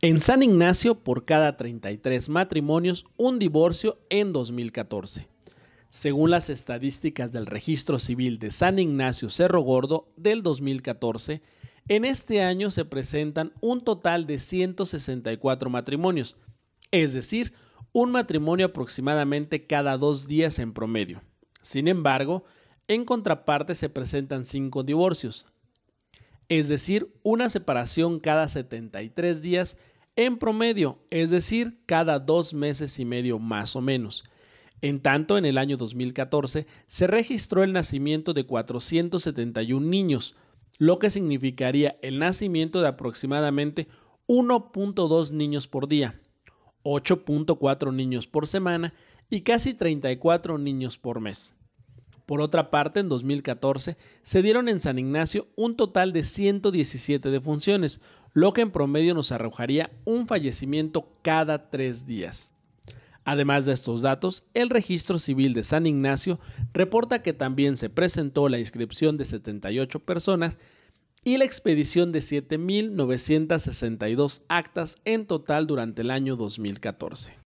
En San Ignacio, por cada 33 matrimonios, un divorcio en 2014. Según las estadísticas del Registro Civil de San Ignacio Cerro Gordo del 2014, en este año se presentan un total de 164 matrimonios, es decir, un matrimonio aproximadamente cada dos días en promedio. Sin embargo, en contraparte se presentan cinco divorcios, es decir, una separación cada 73 días en promedio, es decir, cada dos meses y medio más o menos. En tanto, en el año 2014 se registró el nacimiento de 471 niños, lo que significaría el nacimiento de aproximadamente 1.2 niños por día, 8.4 niños por semana y casi 34 niños por mes. Por otra parte, en 2014 se dieron en San Ignacio un total de 117 defunciones, lo que en promedio nos arrojaría un fallecimiento cada tres días. Además de estos datos, el Registro Civil de San Ignacio reporta que también se presentó la inscripción de 78 personas y la expedición de 7.962 actas en total durante el año 2014.